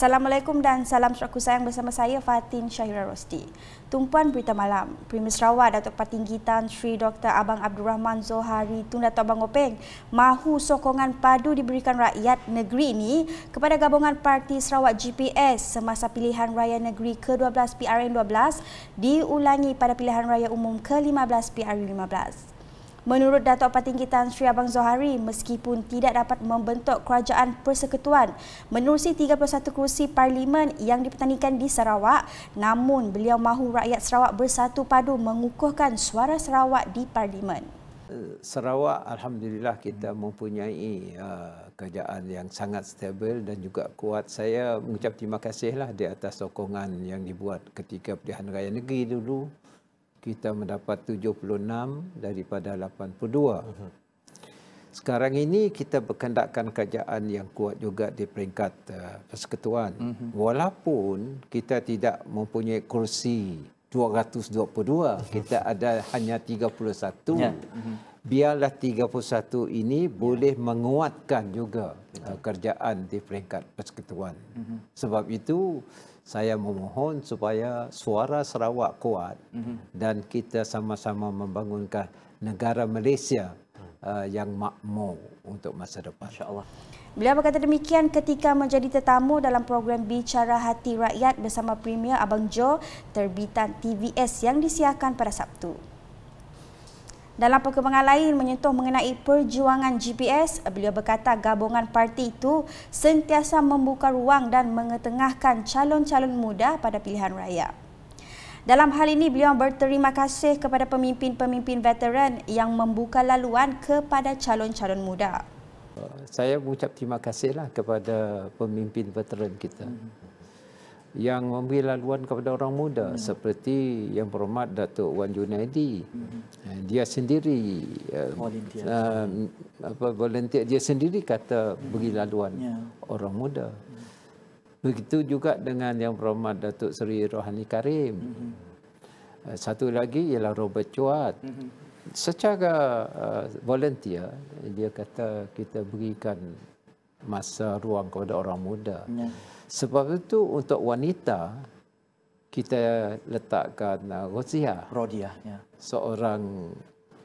Assalamualaikum dan salam seraku sayang bersama saya Fatin Syahira Rosti. Tumpuan Berita Malam, Premier Sarawak Datuk Patinggi Tan Sri Dr. Abang Abdul Rahman Zohari Tun Datuk Abang Openg mahu sokongan padu diberikan rakyat negeri ini kepada gabungan parti Sarawak GPS semasa pilihan raya negeri ke-12 PRN12 diulangi pada pilihan raya umum ke-15 PRN15. Menurut Datuk Patin Kita Sri Abang Zohari, meskipun tidak dapat membentuk kerajaan persekutuan menerusi 31 kerusi parlimen yang dipertandingkan di Sarawak, namun beliau mahu rakyat Sarawak bersatu padu mengukuhkan suara Sarawak di parlimen. Eh, Sarawak alhamdulillah kita mempunyai eh, kerajaan yang sangat stabil dan juga kuat. Saya mengucap terima kasihlah di atas sokongan yang dibuat ketika pilihan raya negeri dulu kita mendapat 76 daripada 82. Uh-huh. Mhm. Sekarang ini kita berkendakkan kerajaan yang kuat juga di peringkat uh, persekutuan. Mhm. Walaupun kita tidak mempunyai kursi 222, uh-huh. kita ada hanya 31. Yeah. uh biarlah 31 ini boleh menguatkan juga uh, kerjaan di peringkat persekutuan. Mhm. Sebab itu saya memohon supaya suara Sarawak kuat mhm. dan kita sama-sama membangunkan negara Malaysia uh, yang makmur untuk masa depan. insya Beliau berkata demikian ketika menjadi tetamu dalam program Bicara Hati Rakyat bersama Premier Abang Jo terbitan TVS yang disiarkan pada Sabtu. Dalam perkembangan lain menyentuh mengenai perjuangan GPS, beliau berkata gabungan parti itu sentiasa membuka ruang dan mengetengahkan calon-calon muda pada pilihan raya. Dalam hal ini beliau berterima kasih kepada pemimpin-pemimpin veteran yang membuka laluan kepada calon-calon muda. Saya mengucap terima kasihlah kepada pemimpin veteran kita. Hmm yang memberi laluan kepada orang muda hmm. seperti yang berhormat Datuk Wan Junaidi. Hmm. Eh, dia sendiri eh, volunteer. Uh, apa volunteer dia sendiri kata hmm. beri laluan yeah. orang muda. Hmm. Begitu juga dengan yang berhormat Datuk Seri Rohani Karim. Hmm. Satu lagi ialah Robert Chuat. Hmm. Secara uh, volunteer dia kata kita berikan masa ruang kepada orang muda. Yeah. Sebab itu untuk wanita kita letakkan uh, Rodia. Rodia, ya. Seorang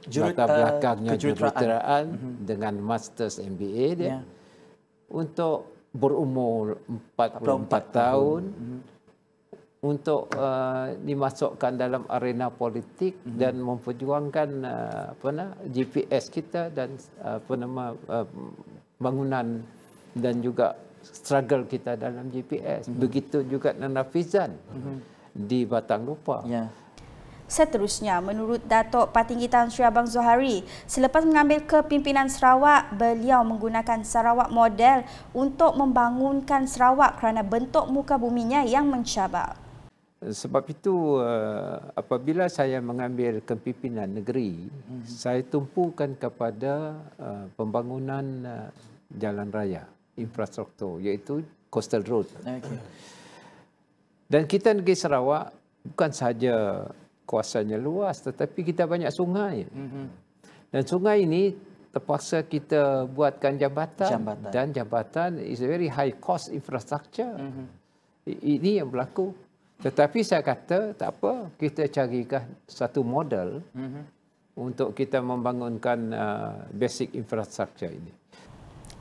Jurut, latar belakangnya uh, kejuruteraan mhm. dengan masters MBA dia. Ya. Untuk berumur 44 tahun, tahun. Mhm. untuk uh, dimasukkan dalam arena politik mm-hmm. dan memperjuangkan uh, apa nama GPS kita dan uh, apa nama uh, bangunan dan juga struggle kita dalam GPS. Mm-hmm. Begitu juga nanafizan mm-hmm. di Batang Lupa. Yeah. Seterusnya, menurut Datuk Patinggi Tan Sri Abang Zohari, selepas mengambil kepimpinan Sarawak, beliau menggunakan Sarawak model untuk membangunkan Sarawak kerana bentuk muka buminya yang mencabar. Sebab itu, eh, apabila saya mengambil kepimpinan negeri, mhm. saya tumpukan kepada eh, pembangunan eh, jalan raya. Yeah infrastruktur iaitu coastal road. Okay. Dan kita negeri Sarawak bukan sahaja kuasanya luas tetapi kita banyak sungai. Mm-hmm. Dan sungai ini terpaksa kita buatkan jambatan, jambatan. dan jambatan is a very high cost infrastructure. Mm-hmm. Ini yang berlaku. Tetapi saya kata tak apa kita carikan satu model mm-hmm. untuk kita membangunkan uh, basic infrastructure ini.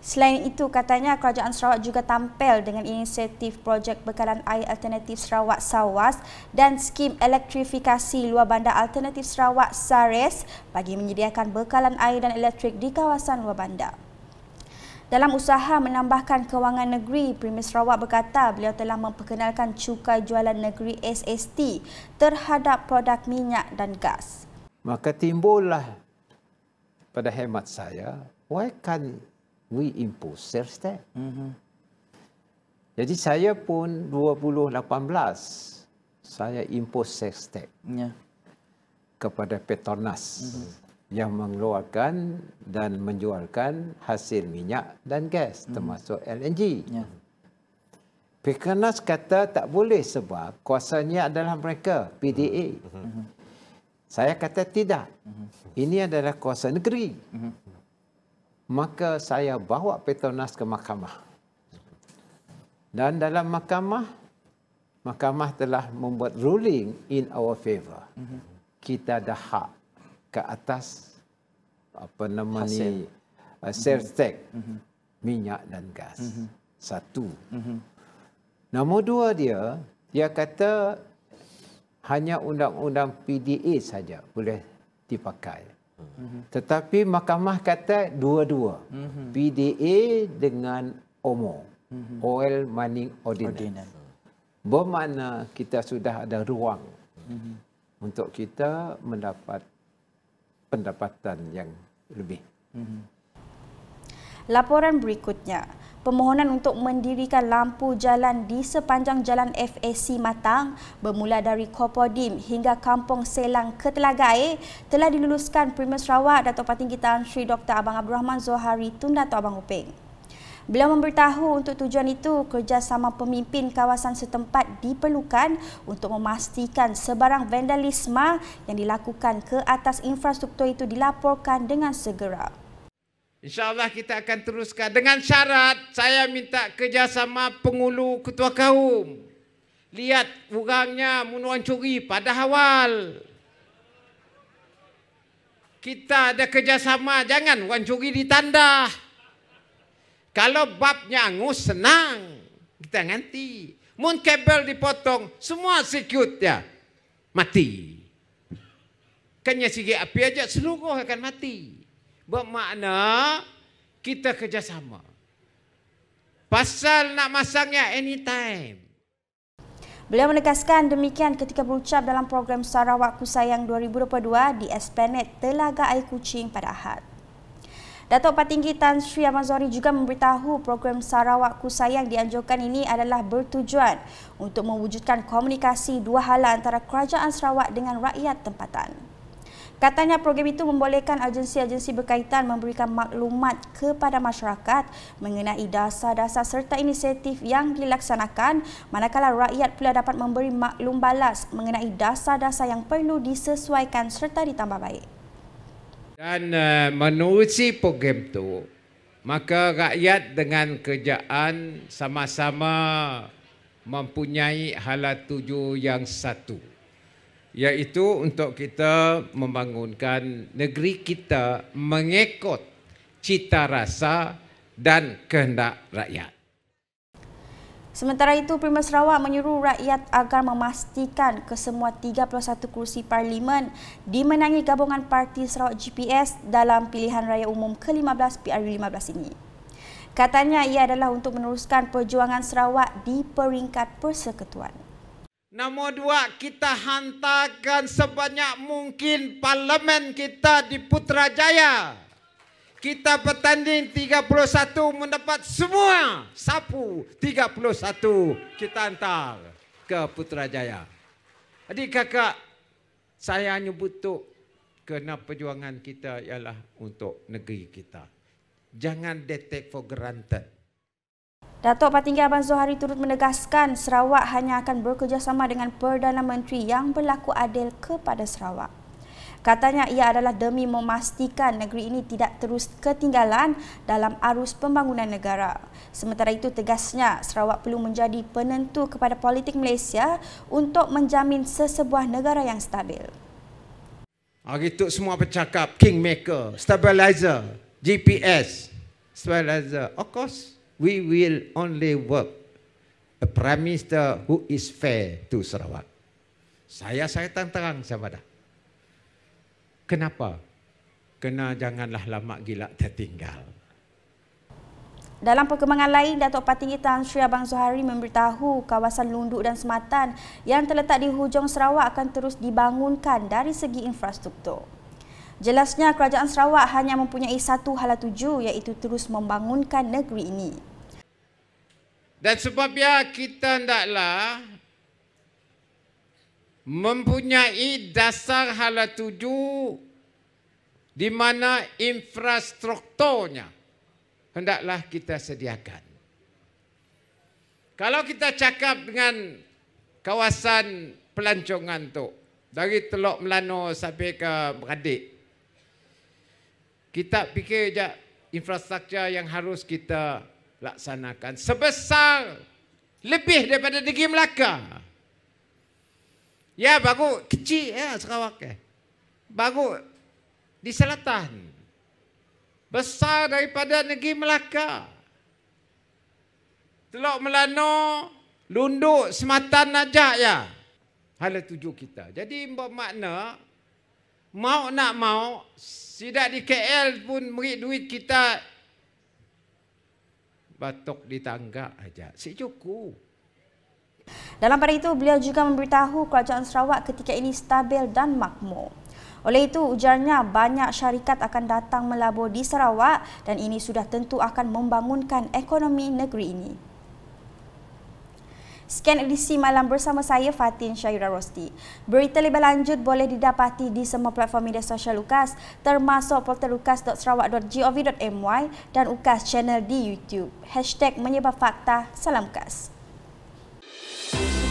Selain itu, katanya Kerajaan Sarawak juga tampil dengan inisiatif projek bekalan air alternatif Sarawak Sawas dan skim elektrifikasi luar bandar alternatif Sarawak Sares bagi menyediakan bekalan air dan elektrik di kawasan luar bandar. Dalam usaha menambahkan kewangan negeri, Premier Sarawak berkata beliau telah memperkenalkan cukai jualan negeri SST terhadap produk minyak dan gas. Maka timbullah pada hemat saya, why can't we impose sales tax. Mm-hmm. Jadi saya pun 2018 saya impose sales tax yeah. kepada Petronas mm-hmm. yang mengeluarkan dan menjualkan hasil minyak dan gas mm-hmm. termasuk LNG. Yeah. Petronas kata tak boleh sebab kuasanya adalah mereka PDA. Mm-hmm. Saya kata tidak. Mm-hmm. Ini adalah kuasa negeri. Mm-hmm maka saya bawa Petronas ke mahkamah. Dan dalam mahkamah, mahkamah telah membuat ruling in our favor. Mhm. Kita dah hak ke atas apa nama Hasil. ni uh, eh, sertek mm-hmm. Mhm. minyak dan gas. Mm-hmm. Satu. Mm-hmm. Nombor dua dia, dia kata hanya undang-undang PDA saja boleh dipakai. Tetapi mahkamah kata dua-dua. Mhm. PDA dengan OMO. Oil Mining Ordinance. Bermakna kita sudah ada ruang mhm. untuk kita mendapat pendapatan yang lebih. Mhm. Laporan berikutnya. Permohonan untuk mendirikan lampu jalan di sepanjang jalan FAC Matang bermula dari Kopodim hingga Kampung Selang ke Telaga Air telah diluluskan Premier Sarawak Dato' Patinggi Tan Sri Dr. Abang Abdul Rahman Zohari Tun Dato' Abang Upeng. Beliau memberitahu untuk tujuan itu kerjasama pemimpin kawasan setempat diperlukan untuk memastikan sebarang vandalisme yang dilakukan ke atas infrastruktur itu dilaporkan dengan segera. InsyaAllah kita akan teruskan dengan syarat saya minta kerjasama pengulu ketua kaum. Lihat orangnya munuan curi pada awal. Kita ada kerjasama, jangan wan curi ditandah. Kalau babnya angus, senang. Kita nganti. Mun kabel dipotong, semua security mati. Kanya sikit api aja seluruh akan mati. Bermakna kita kerjasama. Pasal nak masangnya anytime. Beliau menekaskan demikian ketika berucap dalam program Sarawak Kusayang 2022 di Esplanade Telaga Air Kucing pada Ahad. Datuk Patinggi Tan Sri Abang juga memberitahu program Sarawak Kusayang dianjurkan ini adalah bertujuan untuk mewujudkan komunikasi dua hala antara kerajaan Sarawak dengan rakyat tempatan. Katanya program itu membolehkan agensi-agensi berkaitan memberikan maklumat kepada masyarakat mengenai dasar-dasar serta inisiatif yang dilaksanakan manakala rakyat pula dapat memberi maklum balas mengenai dasar-dasar yang perlu disesuaikan serta ditambah baik. Dan uh, eh, menuruti program itu, maka rakyat dengan kerjaan sama-sama mempunyai hala tuju yang satu iaitu untuk kita membangunkan negeri kita mengikut cita rasa dan kehendak rakyat. Sementara itu, Prima Sarawak menyuruh rakyat agar memastikan kesemua 31 kursi parlimen dimenangi gabungan parti Sarawak GPS dalam pilihan raya umum ke-15 PRU15 ini. Katanya ia adalah untuk meneruskan perjuangan Sarawak di peringkat persekutuan. Nombor dua, kita hantarkan sebanyak mungkin parlemen kita di Putrajaya. Kita bertanding 31 mendapat semua sapu 31 kita hantar ke Putrajaya. Adik kakak, saya hanya butuh kena perjuangan kita ialah untuk negeri kita. Jangan detect for granted. Datuk Patinggi Abang Zohari turut menegaskan Sarawak hanya akan bekerjasama dengan Perdana Menteri yang berlaku adil kepada Sarawak. Katanya ia adalah demi memastikan negeri ini tidak terus ketinggalan dalam arus pembangunan negara. Sementara itu tegasnya Sarawak perlu menjadi penentu kepada politik Malaysia untuk menjamin sesebuah negara yang stabil. Hari itu semua bercakap, kingmaker, stabilizer, GPS, stabilizer, of course we will only work a prime minister who is fair to Sarawak. Saya saya terang-terang sama dah. Kenapa? Kena janganlah lama gila tertinggal. Dalam perkembangan lain, Datuk Patinggi Tan Sri Abang Zuhari memberitahu kawasan Lunduk dan Sematan yang terletak di hujung Sarawak akan terus dibangunkan dari segi infrastruktur. Jelasnya, Kerajaan Sarawak hanya mempunyai satu halatuju, tuju iaitu terus membangunkan negeri ini. Dan sebab ya kita hendaklah mempunyai dasar hala tuju di mana infrastrukturnya hendaklah kita sediakan. Kalau kita cakap dengan kawasan pelancongan tu dari Teluk Melano sampai ke Beradik kita fikir je infrastruktur yang harus kita laksanakan sebesar lebih daripada negeri Melaka. Ya baru kecil ya Sarawak eh. Baru di selatan. Besar daripada negeri Melaka. Teluk Melano, Lunduk, Sematan, Najak ya. Hala tuju kita. Jadi bermakna, mau nak mau, sidak di KL pun beri duit kita batok di tangga aja. Si cukup. Dalam pada itu, beliau juga memberitahu kerajaan Sarawak ketika ini stabil dan makmur. Oleh itu, ujarnya banyak syarikat akan datang melabur di Sarawak dan ini sudah tentu akan membangunkan ekonomi negeri ini. Scan edisi malam bersama saya Fatin Syaira Rosti. Berita lebih lanjut boleh didapati di semua platform media sosial Lukas termasuk portal lukas.sarawak.gov.my dan Lukas channel di YouTube. Hashtag menyebab fakta. Salam Lukas. We'll be right back.